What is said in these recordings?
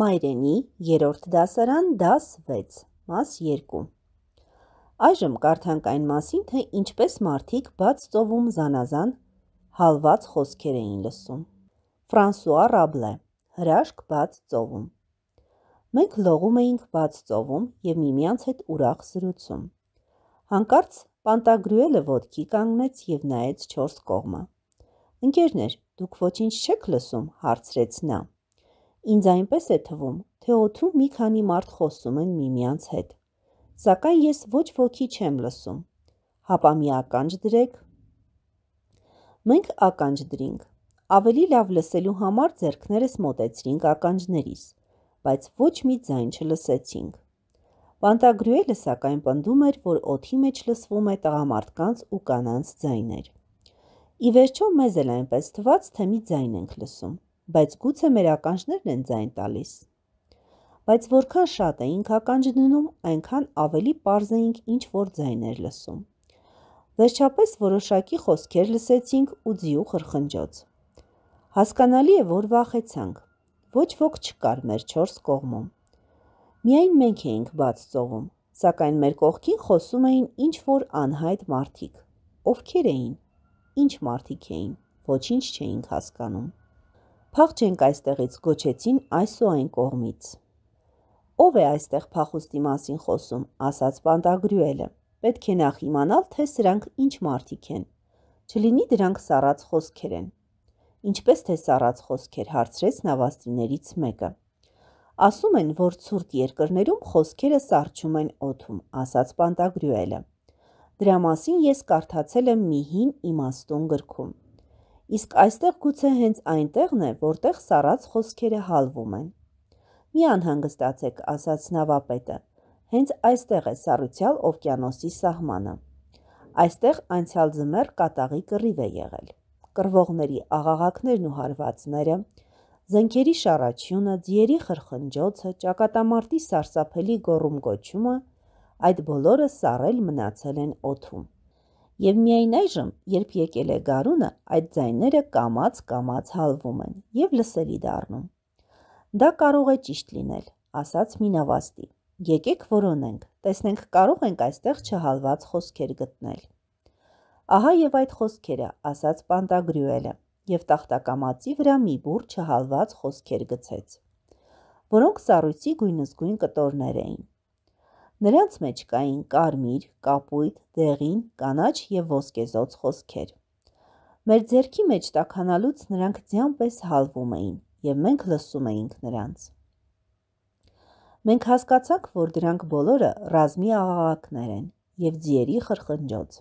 Մայրենի երրորդ դասարան դաս 6, մաս 2։ Այժմ կարդանք այն մասին, թե ինչպես մարդիկ բաց ծովում զանազան հալված խոսքեր էին լսում։ Ֆրանսուଆ Ռաբլե հրաշք բաց ծովում։ Մենք լողում էինք բաց ծովում եւ միմյանց հետ ուրախ զրուցում։ Հանկարծ Պանտագրուելը ոտքի կանգնեց եւ նայեց չորս կողմը։ Ընկերներ, դուք ոչինչ չեք լսում, հարցրեց նա։ Ինձ այնպես է թվում, թե օթում մի քանի մարդ խոսում են միմյանց հետ։ Սակայն ես ոչ ոքի չեմ լսում։ Հապա մի ականջ դրեք։ Մենք ականջ դրինք։ Ավելի լավ լսելու համար ձեռքներս մոտեցրինք ականջներիս, բայց ոչ մի ձայն չլսեցինք։ Պանտագրուելը սակայն պնդում էր, որ օթի մեջ լսվում է տղամարդկանց ու կանանց ձայներ։ Ի վերջո մեզ էլ այնպես թված, թե մի ձայն ենք լսում բայց գուցե մեր ականջներն են ձայն տալիս։ Բայց որքան շատ էինք ականջ դնում, այնքան ավելի པարզ էինք ինչ որ ձայներ լսում։ Վերջապես որոշակի խոսքեր լսեցինք ու ձիու խրխնջոց։ Հասկանալի է, որ վախեցանք։ Ոչ ոք չկար մեր 4 կողմում։ Միայն մենք էինք բաց ծողում, սակայն մեր կողքին խոսում էին ինչ որ անհայտ մարդիկ։ Ովքեր էին։ Ինչ մարդիկ էին։ Ոչինչ չէինք հասկանում։ Փախչենք այստեղից, գոչեցին այս ու այն կողմից։ Ո՞վ է այստեղ փախուստի մասին խոսում, ասաց Պանտագրյուելը։ Պետք է նախ իմանալ, թե սրանք ինչ մարդիկ են։ Չլինի դրանք սառած խոսքեր են։ Ինչպես թե սառած խոսքեր, հարցրեց նավաստիներից մեկը։ Ասում են, որ ցուրտ երկրներում խոսքերը սառչում են օդում, ասաց Պանտագրյուելը։ Դրա մասին ես կարդացել եմ մի հին իմաստուն գրքում։ Իսկ այստեղ գուցե հենց այնտեղն է, որտեղ սառած խոսքերը հալվում են։ Մի անհանգստացեք, ասաց նավապետը։ Հենց այստեղ է Սառուցյալ օվկիանոսի սահմանը։ Այստեղ անցյալ ձմեռ կատաղի կռիվ է եղել։ Կռվողների աղաղակներն ու հարվածները, զենքերի շարաչյունը, ձիերի խրխնջոցը, ճակատամարտի սարսափելի գոռում գոչումը այդ բոլորը սառել մնացել են օթում։ Եվ միայն այժմ, երբ եկել է գարունը, այդ ձայները կամաց-կամաց հալվում են եւ լսելի դառնում։ Դա կարող է ճիշտ լինել, ասաց Մինավաստի։ Եկեք որոնենք, տեսնենք կարող ենք այստեղ չհալված խոսքեր գտնել։ Ահա եւ այդ խոսքերը, ասաց Պանտագրյուելը, եւ տախտակամացի վրա մի բուր չհալված խոսքեր գցեց, որոնք սառույցի գույնզգույն կտորներ էին։ Նրանց մեջ կային կարմիր, կապույտ, դեղին, կանաչ եւ ոսկեզոց խոսքեր։ Մեր ձերքի մեջ տականալուց նրանք ձյան պես հալվում էին եւ մենք լսում էինք նրանց։ Մենք հասկացանք, որ դրանք բոլորը ռազմի աղաղակներ են եւ ձիերի խրխնջոց։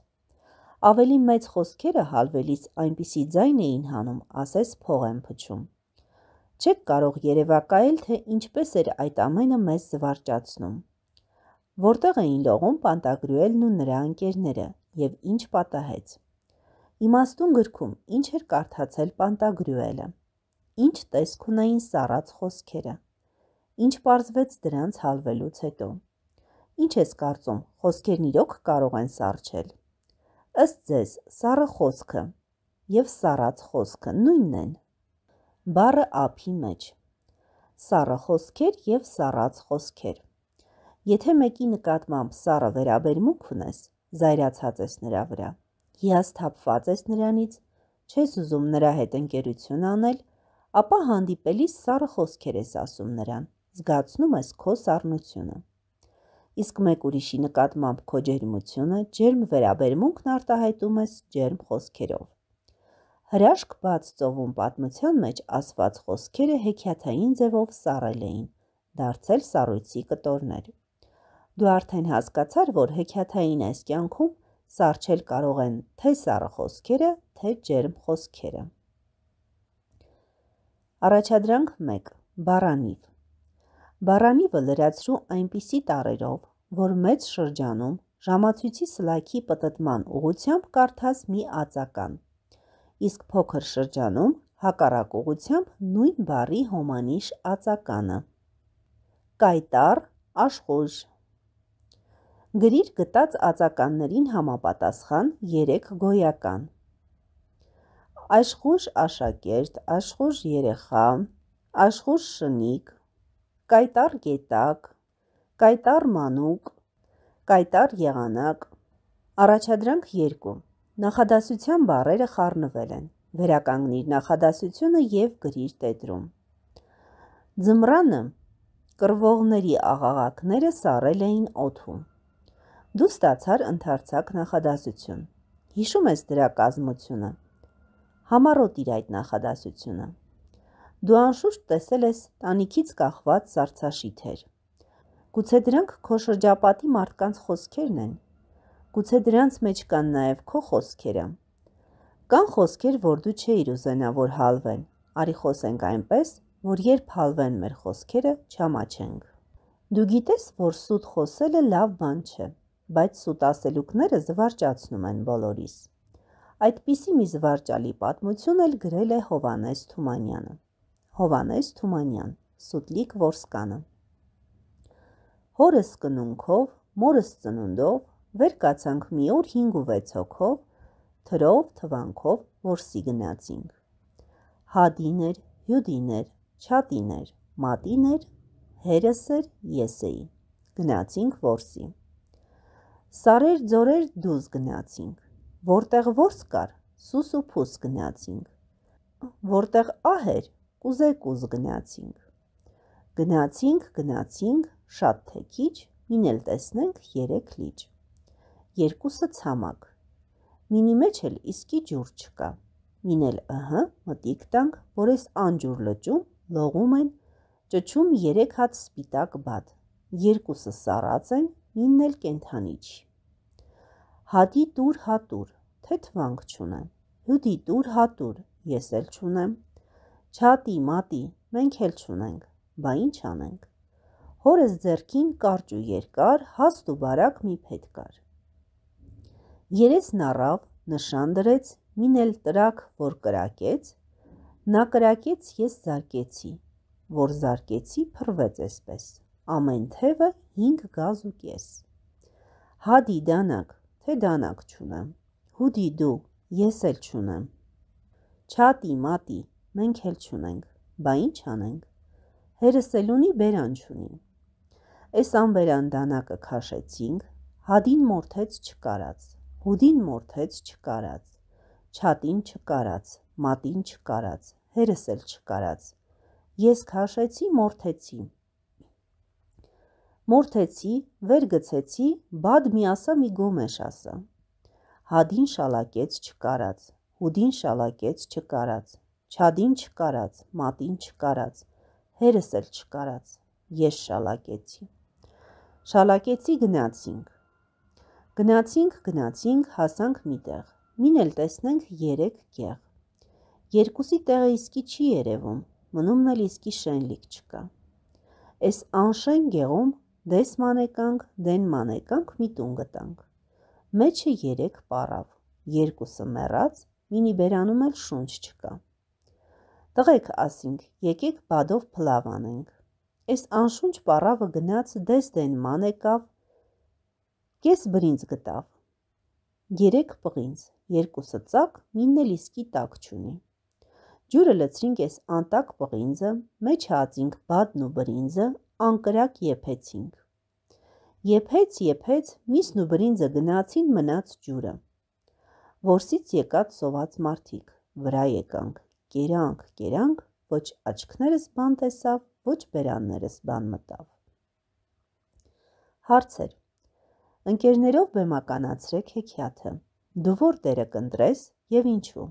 Ավելի մեծ խոսքերը հալվելիս այնպիսի ձայն էին հանում, ասես փող են փչում։ Չեք կարող երևակայել, թե ինչպես էր այդ ամենը մեզ զվարճացնում որտեղ էին լողում Պանտագրուելն ու նրա ընկերները եւ ինչ պատահեց։ Իմաստուն գրքում ինչ էր կարդացել Պանտագրուելը։ Ինչ տեսք ունեին սառած խոսքերը։ Ինչ պարզվեց դրանց հալվելուց հետո։ Ինչ ես կարծում, խոսքերն իրոք կարող են սառչել։ Ըստ ձեզ, սառը խոսքը եւ սառած խոսքը նույնն են։ Բառը ափի մեջ։ Սառը խոսքեր եւ սառած խոսքեր Եթե մեկի նկատմամբ սառը վերաբերմունք ունես, զայրացած ես նրա վրա, հիասթափված ես նրանից, չես ուզում նրա հետ ընկերություն անել, ապա հանդիպելիս սառը խոսքեր ես ասում նրան, զգացնում ես քո սառնությունը։ Իսկ մեկ ուրիշի նկատմամբ քո ջերմությունը, ջերմ վերաբերմունքն արտահայտում ես ջերմ խոսքերով։ Հրաշք բաց ծովում պատմության մեջ ասված խոսքերը հեքիաթային ձևով սառել էին, դարձել սառույցի կտորներ։ Դու արդեն հասկացար, որ հեքիաթային այս կյանքում սարչել կարող են թե սառը խոսքերը, թե ջերմ խոսքերը։ Առաջադրանք 1. Բարանիվ։ Բարանիվը լրացրու այնպիսի տարերով, որ մեծ շրջանում ժամացույցի սլաքի պտտման ուղությամբ կարդաս մի ածական, իսկ փոքր շրջանում հակառակ ուղությամբ նույն բարի հոմանիշ ածականը։ Կայտար, աշխույժ, գրիր գտած ածականներին համապատասխան 3 գոյական։ Աշխուժ աշակերտ, աշխուժ երեխա, աշխուժ շնիկ, կայտար գետակ, կայտար մանուկ, կայտար եղանակ։ Առաջադրանք 2. Նախադասության բառերը խառնվել են։ Վերականգնիր նախադասությունը եւ գրիր տետրում։ Ձմռանը կրվողների աղաղակները սարել էին օթում դու ստացար ընդարձակ նախադասություն։ Հիշում ես դրա կազմությունը։ Համառոտ իր այդ նախադասությունը։ Դու անշուշտ տեսել ես տանիքից կախված սարցաշիթեր։ Գուցե դրանք քո շրջապատի մարդկանց խոսքերն են։ Գուցե դրանց մեջ կան նաև քո խոսքերը։ Կան խոսքեր, որ դու չէիր ուզենա, որ հալվեն։ Արի խոսենք այնպես, որ երբ հալվեն մեր խոսքերը, չամաչենք։ Դու գիտես, որ սուտ խոսելը լավ բան չէ բայց սուտ ասելուկները զվարճացնում են բոլորիս։ Այդպիսի մի զվարճալի պատմություն էլ գրել է Հովանես Թումանյանը։ Հովանես Թումանյան, Սուտլիկ Որսկանը։ Հորս կնունքով, մորս ծնունդով, վեր կացանք մի օր 5 ու 6 հոգով, թրով թվանքով որսի գնացինք։ Հադիներ, հյուդիներ, չատիներ, մատիներ, հերս էր, ես էի։ Գնացինք որսի։ Սարեր ձորեր դուզ գնացինք, որտեղ որս կար, սուս ու փուս գնացինք, որտեղ ահեր, կուզեկուզ գնացինք։ Գնացինք, գնացինք, շատ թե քիչ, մինել տեսնենք 3 լիճ։ Երկուսը ցամաք։ Մինի մեջ էլ իսկի ջուր չկա։ Մինել ըհը մտիկ տանք, որ այս անջուր լճում լողում են ճճում 3 հատ սպիտակ բաթ։ Երկուսը սառած են, Մինն էլ կենթանի չի։ Հատի տուր հատուր, թե թվանք չունեմ։ Հյութի տուր հատուր, ես էլ չունեմ։ Չատի, մատի, մենք էլ չունենք։ Բա ինչ անենք։ Հորս ձերքին կարճ ու երկար, հաստ ու բարակ մի փետ կար։ Երեսն առավ, նշան դրեց, մին էլ տրակ, որ կրակեց։ Նա կրակեց, ես զարկեցի, որ զարկեցի, փռվեց այսպես ամեն թևը 5 գազ ու կես։ Հադի դանակ, թե դանակ չունեմ, հուդի դու, ես էլ չունեմ։ Չատի, մատի, մենք էլ չունենք, բա ինչ անենք։ Հերսելունի բերան չունի։ Այս անբերան դանակը քաշեցինք, հադին մորթեց չկարած, հուդին մորթեց չկարած, չատին չկարած, մատին չկարած, հերս էլ չկարած։ Ես քաշեցի, մորթեցի, մորթեցի, վեր գցեցի, բադ մի ասա մի գոմեշ ասա։ Հադին շալակեց չկարած, հուդին շալակեց չկարած, չադին չկարած, մատին չկարած, հերս էլ չկարած, ես շալակեցի։ Շալակեցի գնացինք։ Գնացինք, գնացինք, հասանք մի տեղ։ Մին էլ տեսնենք երեք կեղ։ Երկուսի տեղը իսկի չի երևում, մնումն էլ իսկի շենլիկ չկա։ Այս անշեն գեղում դես մանեկանք, դեն մանեկանք մի տուն գտանք։ Մեջը երեք պարավ, երկուսը մեռած, մինի բերանում էլ շունչ չկա։ Տղեք ասինք, եկեք բադով փլավ անենք։ Այս անշունչ պարավը գնաց դես դեն մանեկավ, կես բրինց գտավ։ Երեք պղինց, երկուսը ծակ, մինն էլ իսկի տակ չունի։ Ջուրը լցրինք այս անտակ պղինձը, մեջ հացինք բադն ու բրինձը, անկրակ եփեցինք։ Եփեց, եփեց, միսն ու բրինձը գնացին մնաց ջուրը։ Որսից եկած սոված մարդիկ, վրա եկանք, կերանք, կերանք, ոչ աչքներս բան տեսավ, ոչ բերաններս բան մտավ։ Հարցեր։ Ընկերներով բեմականացրեք հեքիաթը։ Դու որ դերը կընտրես եւ ինչու։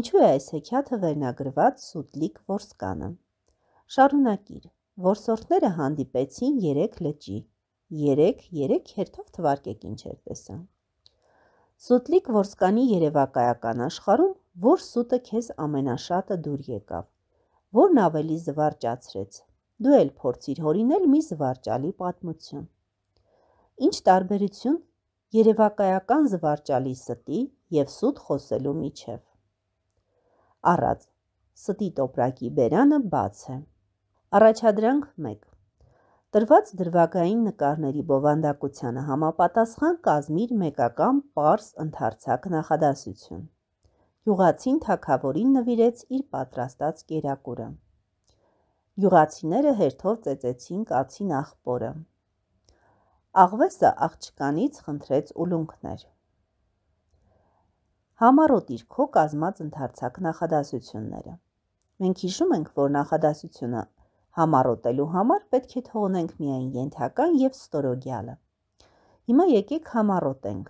Ինչու է այս հեքիաթը վերնագրված Սուտլիկ Որսկանը։ Շարունակիր։ Որսորդները հանդիպեցին երեք լճի, երեք-երեք հերթով թվարկեք ինչ էր տեսա։ Սուտլիկ որսկանի երևակայական աշխարում որ սուտը քեզ ամենաշատը դուր եկավ, որն ավելի զվարճացրեց։ Դու էլ փորձիր հորինել մի զվարճալի պատմություն։ Ինչ տարբերություն երևակայական զվարճալի ստի եւ սուտ խոսելու միջև։ Առած ստի տոպրակի բերանը բաց է։ Առաջադրանք 1. Տրված դրվագային նկարների բովանդակությանը համապատասխան կազմիր մեկական պարս ընդարձակ նախադասություն։ Գյուղացին թակավորին նվիրեց իր պատրաստած կերակուրը։ Գյուղացիները հերթով ծեծեցին կացին աղբորը։ Աղվեսը աղջկանից խնդրեց ուլունքներ։ Համառոտ իրքո կազմած ընդարձակ նախադասությունները։ Մենք հիշում ենք, որ նախադասությունը Համառոտելու համար պետք է թողնենք միայն ենթական եւ ստորոգյալը։ Հիմա եկեք համառոտենք։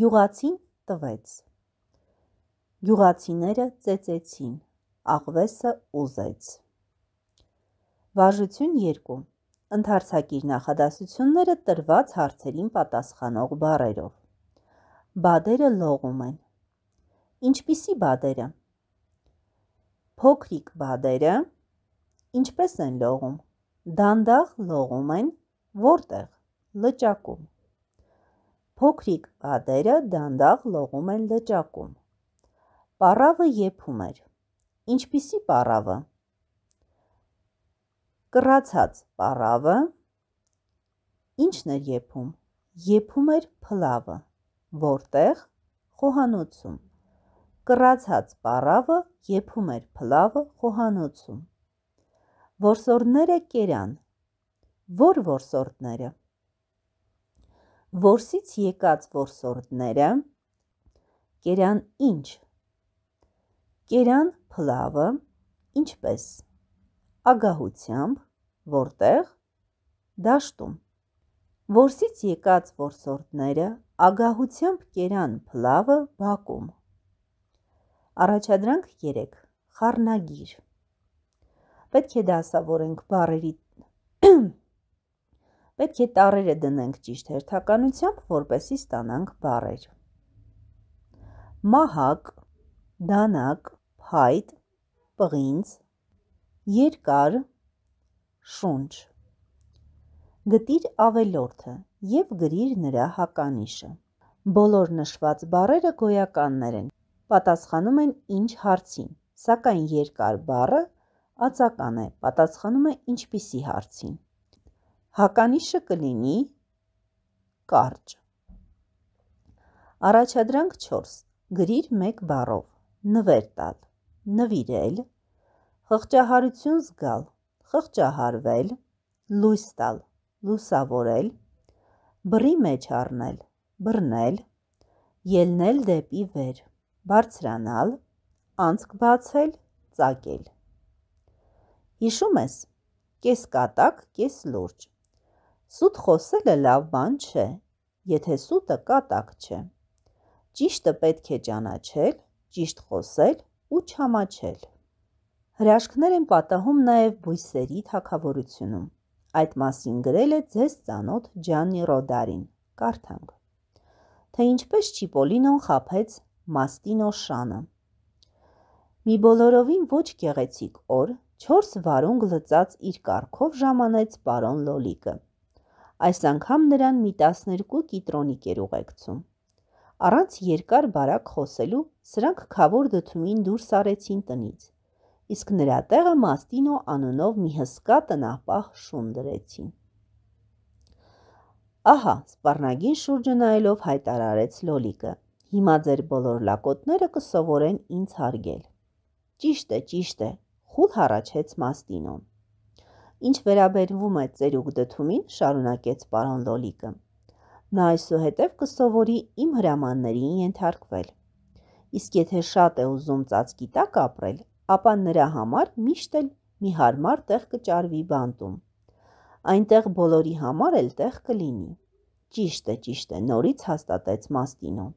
Գյուղացին տվեց։ Գյուղացիները ծեծեցին, աղվեսը ուզեց։ Վարժություն 2 ընդհարցակիր նախադասությունները տրված հարցերին պատասխանող բարերով։ Բադերը լողում են։ Ինչպիսի բադերը։ Փոքրիկ բադերը Ինչպես են լողում։ Դանդաղ լողում են որտեղ։ Լճակում։ Փոքրիկ ադերը դանդաղ լողում են լճակում։ Պարավը եփում էր։ Ինչպիսի պարավը։ Կրացած պարավը ինչն էր եփում։ Եփում էր փլավը։ Որտեղ խոհանոցում։ Կրացած պարավը եփում էր փլավը խոհանոցում։ Որսորդները կերան։ Որ որսորդները։ Որսից եկած որսորդները կերան ինչ։ Կերան փլավը ինչպես։ Ագահությամբ, որտեղ դաշտում։ Որսից եկած որսորդները ագահությամբ կերան փլավը բակում։ Առաջադրանք 3. Խառնագիր Պետք է դասավորենք բարերի Պետք է տարերը դնենք ճիշտ հերթականությամբ, որպեսի ստանանք բարեր։ Մահակ, դանակ, փայտ, պղինձ, երկար, շունչ։ Գտիր ավելորդը և գրիր նրա հականիշը։ Բոլոր նշված բարերը գոյականներ են, պատասխանում են ինչ հարցին, սակայն երկար բարը Ածական է, պատասխանում է ինչպիսի հարցին։ Հականիշը կլինի կարճ։ Առաջադրանք 4. Գրիր 1 բառով. նվեր տալ, նվիրել, խղճահարություն զգալ, խղճահարվել, լույս տալ, լուսավորել, բռի մեջ առնել, բռնել, ելնել դեպի վեր, բարձրանալ, անցք բացել, ծակել։ Հիշում ես, կես կատակ, կես լուրջ։ Սուտ խոսելը լավ բան չէ, եթե սուտը կատակ չէ։ Ճիշտը պետք է ճանաչել, ճիշտ խոսել ու չհամաչել։ Հրաշքներ են պատահում նաև բույսերի թակավորությունում։ Այդ մասին գրել է ձեզ ծանոթ Ջանի Ռոդարին։ Կարդանք թե ինչպես Չիպոլինոն խափեց Մաստինո շանը։ Մի բոլորովին ոչ գեղեցիկ օր, Չորս վարունգ լծած իր կարգով ժամանեց պարոն Լոլիկը։ Այս անգամ նրան մի 12 կիտրոնիկ էր ուղեկցում։ Առանց երկար բարակ խոսելու սրանք խավոր դդումին դուրս արեցին տնից։ Իսկ նրա տեղը Մաստինո անունով մի հսկա տնապահ շուն դրեցին։ Ահա, սպառնագին շուրջը նայելով հայտարարեց Լոլիկը։ Հիմա ձեր բոլոր լակոտները կսովորեն ինձ հարգել։ Ճիշտ է, ճիշտ է, խուլ հառաչեց Մաստինոն։ Ինչ վերաբերվում է ծերուկ դդումին, շարունակեց պարոն Լոլիկը։ Նա այսուհետև կսովորի իմ հրամաններին ենթարկվել։ Իսկ եթե շատ է ուզում ծածկի տակ ապրել, ապա նրա համար միշտ էլ մի հարմար տեղ կճարվի բանտում։ Այնտեղ բոլորի համար էլ տեղ կլինի։ Ճիշտ է, ճիշտ է, նորից հաստատեց Մաստինոն։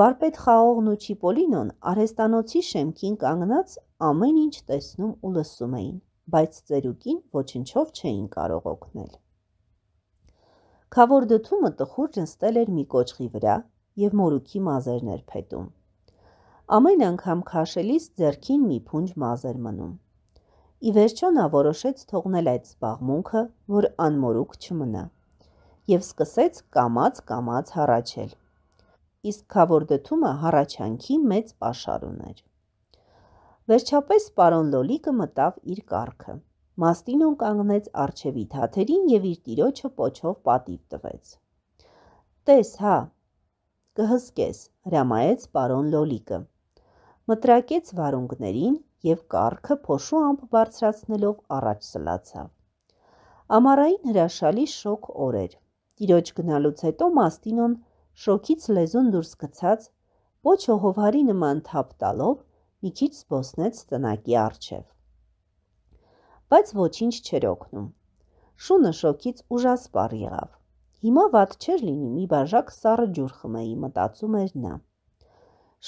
Վարպետ խաղողն ու Չիպոլինոն արհեստանոցի շեմքին կանգնած ամեն ինչ տեսնում ու լսում էին, բայց ծերուկին ոչնչով չէին կարող օգնել։ Խավոր դդումը տխուրջն ստել էր մի կոճղի վրա եւ մորուքի մազերներ փետում։ Ամեն անգամ քաշելիս ձերքին մի փունջ մազեր մնում։ Ի վերջո նա որոշեց թողնել այդ զբաղմունքը, որ անմորուք չմնա, եւ սկսեց կամած-կամած հառաչել։ Իսկ խավոր դդումը հառաչանքի մեծ pašար ուներ։ Վերջապես պարոն Լոլիկը մտավ իր կառքը։ Մաստինոն կանգնեց արջևի թաթերին եւ իր տիրոջը փոչով պատիվ տվեց։ Տես, հա, կհսկես, հրամայեց պարոն Լոլիկը։ Մտրակեց վարունգներին եւ կառքը փոշու ամպ բարձրացնելով առաջ սլացավ։ Ամառային հրաշալի շոկ օրեր։ Տիրոջ գնալուց հետո Մաստինոն շոկից լեզուն դուրս գցած, ոչ հովհարի նման թափ տալով մի քիչ զբոսնեց տնակի արջև։ Բայց ոչինչ չեր օգնում։ Շունը շոքից ուժասպառ եղավ։ Հիմա վատ չէր լինի մի բաժակ սառը ջուր խմեի, մտածում էր նա։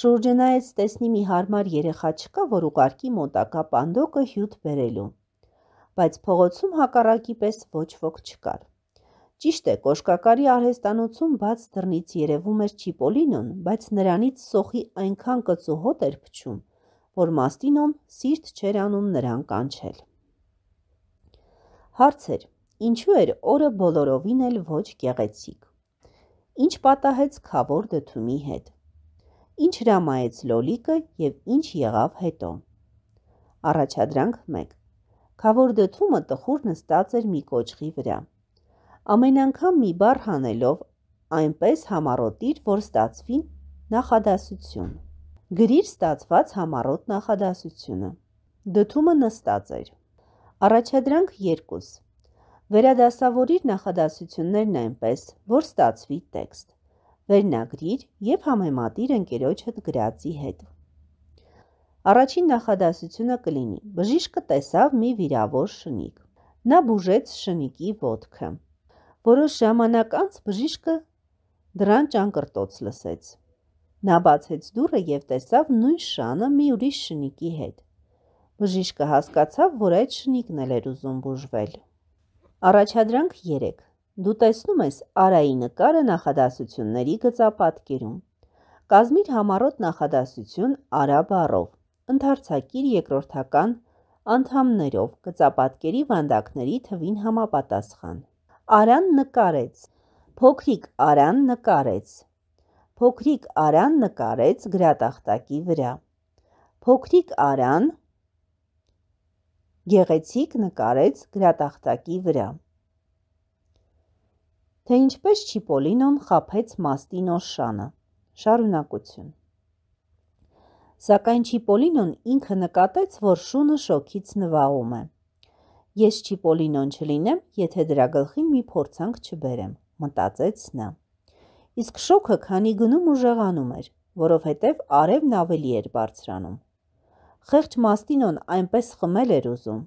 Շուրջնայից տեսնի մի հարմար երեխա չկա, որ ուղարկի մոտակա պանդոկը հյութ բերելու։ Բայց փողոցում հակառակի պես ոչ ոք չկար։ Ճիշտ է, կոշկակարի արհեստանոցում բաց դռնից երևում էր Չիպոլինոն, բայց նրանից սոխի այնքան կծու հոտ էր փչում, որ Մաստինոն սիրտ չեր անում նրան կանչել։ Հարցեր. Ինչու էր օրը բոլորովին էլ ոչ գեղեցիկ։ Ինչ պատահեց Խավոր դդումի հետ։ Ինչ հրամայեց Լոլիկը եւ ինչ եղավ հետո։ Առաջադրանք 1։ Խավոր դդումը տխուր նստած էր մի կոճղի վրա։ Ամեն անգամ մի բառ հանելով այնպես համառոտիր, որ ստացվի նախադասություն գրիր ստացված համառոտ նախադասությունը։ Դդումը նստած էր։ Առաջադրանք 2. Վերադասավորիր նախադասություններն այնպես, որ ստացվի տեքստ։ Վերնագրիր եւ համեմատիր ընկերոջդ գրածի հետ։ Առաջին նախադասությունը կլինի. բժիշկը տեսավ մի վիրավոր շնիկ։ Նա բուժեց շնիկի ոտքը։ Որոշ ժամանակ անց բժիշկը դրան ճանկրտոց լսեց։ Նա բացեց դուռը եւ տեսավ նույն շանը մի ուրիշ շնիկի հետ։ Բժիշկը հասկացավ, որ այդ շնիկն էլ էր ուզում բուժվել։ Առաջադրանք 3։ Դու տեսնում ես Արայի նկարը նախադասությունների գծապատկերում։ Կազմիր համառոտ նախադասություն Արա բառով։ Ընթարցակիր երկրորդական անդամներով գծապատկերի վանդակների թվին համապատասխան։ Արան նկարեց։ Փոքրիկ Արան նկարեց Փոքրիկ Արան նկարեց գրատախտակի վրա։ Փոքրիկ Արան գեղեցիկ նկարեց գրատախտակի վրա։ Թե ինչպես Չիպոլինոն խափեց Մաստինո շանը։ Շարունակություն։ Սակայն Չիպոլինոն ինքը նկատեց, որ շունը շոքից նվաղում է։ Ես Չիպոլինոն չլինեմ, եթե դրա գլխին մի փորձանք չբերեմ, մտածեց նա իսկ շոգը քանի գնում ուժեղանում էր, որովհետև արևն ավելի էր բարձրանում։ Խեղճ Մաստինոն այնպես խմել էր ուզում։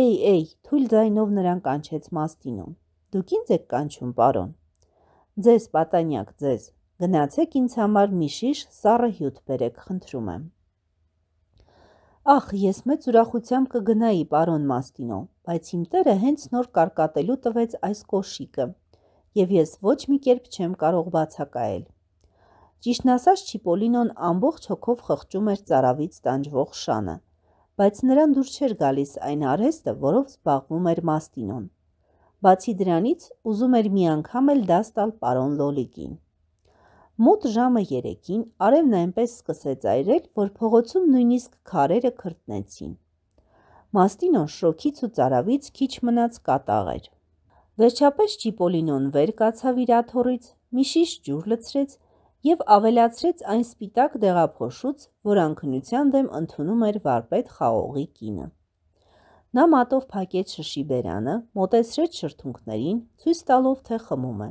«Էй, էй», թույլ ձայնով նրան կանչեց Մաստինոն։ «Դուք ինձ եք կանչում, պարոն»։ «Ձեզ, պատանյակ, ձեզ, գնացեք ինձ համար մի շիշ սառը հյութ բերեք, խնդրում եմ»։ «Ախ, ես մեծ ուրախությամբ կգնայի, պարոն Մաստինո, բայց իմ տերը հենց նոր կարկատելու տվեց այս կոշիկը, եւ ես ոչ մի կերպ չեմ կարող բացակայել։ Ճիշտն ասած Չիպոլինոն ամբողջ հոգով խղճում էր ծարավից տանջվող շանը, բայց նրան դուր չէր գալիս այն արհեստը, որով զբաղվում էր Մաստինոն։ Բացի դրանից, ուզում էր մի անգամ էլ դաս տալ պարոն Լոլիկին։ Մոտ ժամը 3-ին արևն այնպես սկսեց այրել, որ փողոցում նույնիսկ քարերը քրտնեցին։ Մաստինոն շոքից ու ծարավից քիչ մնաց կատաղ էր։ Վերջապես Ճիպոլինոն վեր կացավ իր աթոռից, մի շիշ ջուր լցրեց եւ ավելացրեց այն սպիտակ դեղափոշուց, որ անքնության դեմ ընդունում էր վարպետ խաղողի կինը։ Նա մատով փակեց շշի բերանը, մոտեցրեց շրթունքներին, ցույց տալով թե խմում է։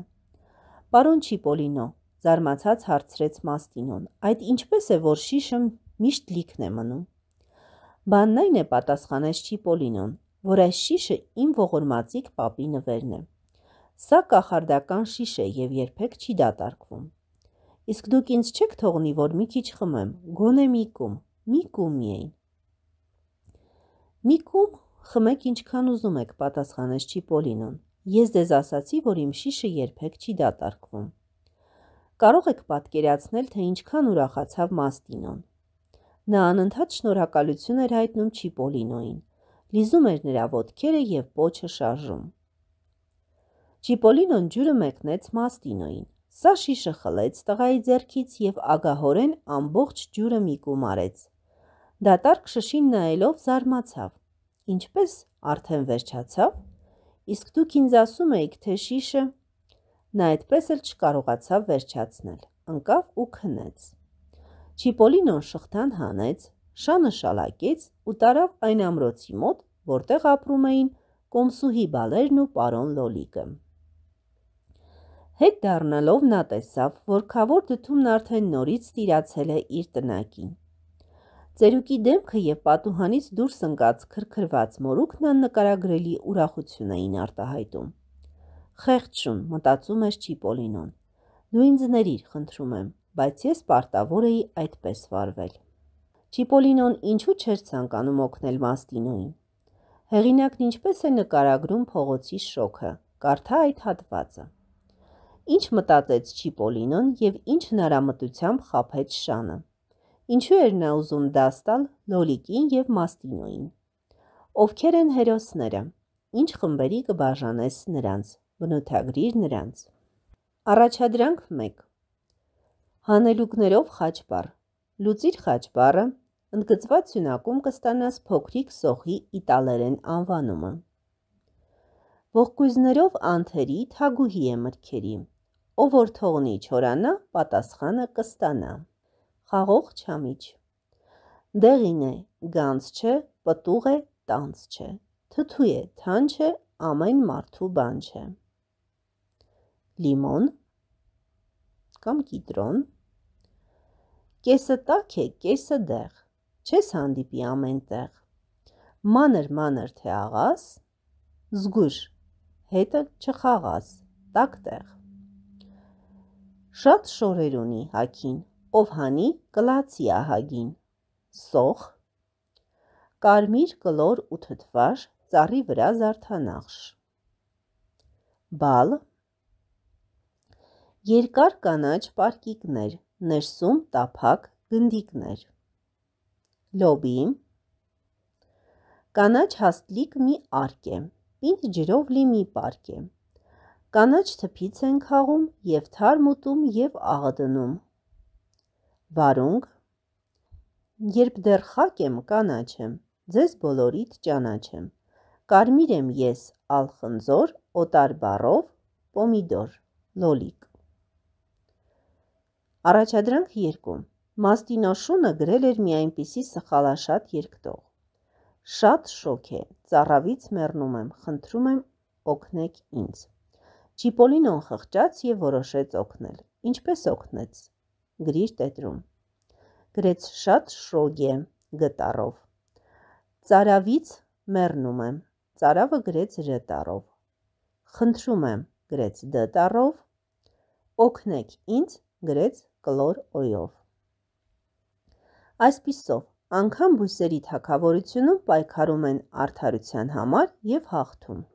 Պարոն Չիպոլինո, զարմացած հարցրեց Մաստինոն, այդ ինչպես է, որ շիշը միշտ լիքն է մնում։ Բանն այն է պատասխանեց Չիպոլինոն, որ այս շիշը իմ ողորմածիկ պապի նվերն է։ Սա կախարդական շիշ է եւ երբեք չի դատարկվում։ Իսկ դուք ինձ չեք թողնի, որ մի քիչ խմեմ, գոնե մի կում, մի կում միայն։ Մի կում խմեք ինչքան ուզում եք, պատասխանեց Չիպոլինոն։ Ես դեզ ասացի, որ իմ շիշը երբեք չի դատարկվում։ Կարող եք պատկերացնել, թե ինչքան ուրախացավ Մաստինոն։ Նա անընդհատ շնորհակալություն էր հայտնում Չիպոլինոին լիզում էր նրա ոտքերը և պոչը շարժում։ Չիպոլինոն ջուրը մեկնեց Մաստինոյին։ Սա շիշը խլեց տղայի ձեռքից և ագահորեն ամբողջ ջուրը մի կում արեց։ Դատարկ շշին նայելով զարմացավ։ Ինչպես արդեն վերջացավ։ Իսկ դուք ինձ ասում էիք, թե շիշը նա այդպես էլ չկարողացավ վերջացնել։ Ընկավ ու քնեց։ Չիպոլինոն շղթան հանեց, Շանը շալակեց ու տարավ այն ամրոցի մոտ, որտեղ ապրում էին կոմսուհի բալերն ու պարոն լոլիկը։ Հետ դառնալով նա տեսավ, որ քավոր դդումն արդեն նորից ստիրացել է իր տնակին։ Ծերուկի դեմքը եւ պատուհանից դուրս ընկած քրքրված մորուքն աննկարագրելի ուրախություն էին արտահայտում։ Խեղճ շուն, մտածում էր Չիպոլինոն։ Դու ինձ ներիր, խնդրում եմ, բայց ես պարտավոր էի այդպես վարվել։ Չիպոլինոն ինչու չէր ցանկանում օգնել Մաստինոյին։ Հեղինակն ինչպես է նկարագրում փողոցի շոքը։ Կարդա այդ հատվածը։ Ինչ մտածեց Չիպոլինոն եւ ինչ հնարամտությամբ խափեց Շանը։ Ինչու էր նա ուզում դաստալ Լոլիկին եւ Մաստինոյին։ Ովքեր են հերոսները։ Ինչ խմբերի կբաժանես նրանց։ Բնութագրիր նրանց։ Առաջադրանք 1 հանելուկներով խաչբար, Լուծիր խաչբառը, ընդգծված սյունակում կստանաս փոքրիկ սոխի իտալերեն անվանումը։ Ողկույզներով անթերի թագուհի է մրգերի, ով որ թողնի չորանա, պատասխանը կստանա։ Խաղող չամիչ։ Դեղին է, գանց չէ, պտուղ է, տանց չէ, թթու է, թանչ է, ամեն մարդու բան չէ։ Լիմոն կամ կիտրոն Կեսը տաք է, կեսը դեղ, չես հանդիպի ամեն տեղ։ Մանր-մանր թե աղաս, զգույշ, հետը չխաղաս, տաք տեղ։ Շատ շորեր ունի հակին, ով հանի կլացի ահագին։ Սող, կարմիր կլոր ու թթվաշ, ծառի վրա զարդանախշ։ Բալ, երկար կանաչ պարկիկներ, ներսում տափակ գնդիկներ։ Լոբի Կանաչ հաստլիկ մի արկ է, պինդ ջրով լի մի պարկ է։ Կանաչ թփից են քաղում եւ թար մուտում եւ աղը դնում։ Վարունգ Երբ դեռ խակ եմ, կանաչ եմ, ձեզ բոլորիդ ճանաչ եմ։ Կարմիր եմ ես, ալխնձոր, օտար բարով, պոմիդոր, լոլիկ։ Առաջադրանք երկում։ Մաստինաշունը գրել էր մի այնպիսի սխալաշատ երկտող։ Շատ շոք է, ծառավից մեռնում եմ, խնդրում եմ օգնեք ինձ։ Չիպոլինոն խղճաց եւ որոշեց օգնել։ Ինչպես օգնեց։ Գրիր տետրում։ Գրեց շատ շոգ է գտարով։ Ծարավից մեռնում եմ։ Ծարավը գրեց ժտարով։ Խնդրում եմ գրեց դտարով։ Օգնեք ինձ գրեց կլոր օյով։ Այսպիսով, անգամ բույսերի թակավորությունում պայքարում են արդարության համար և հաղթում։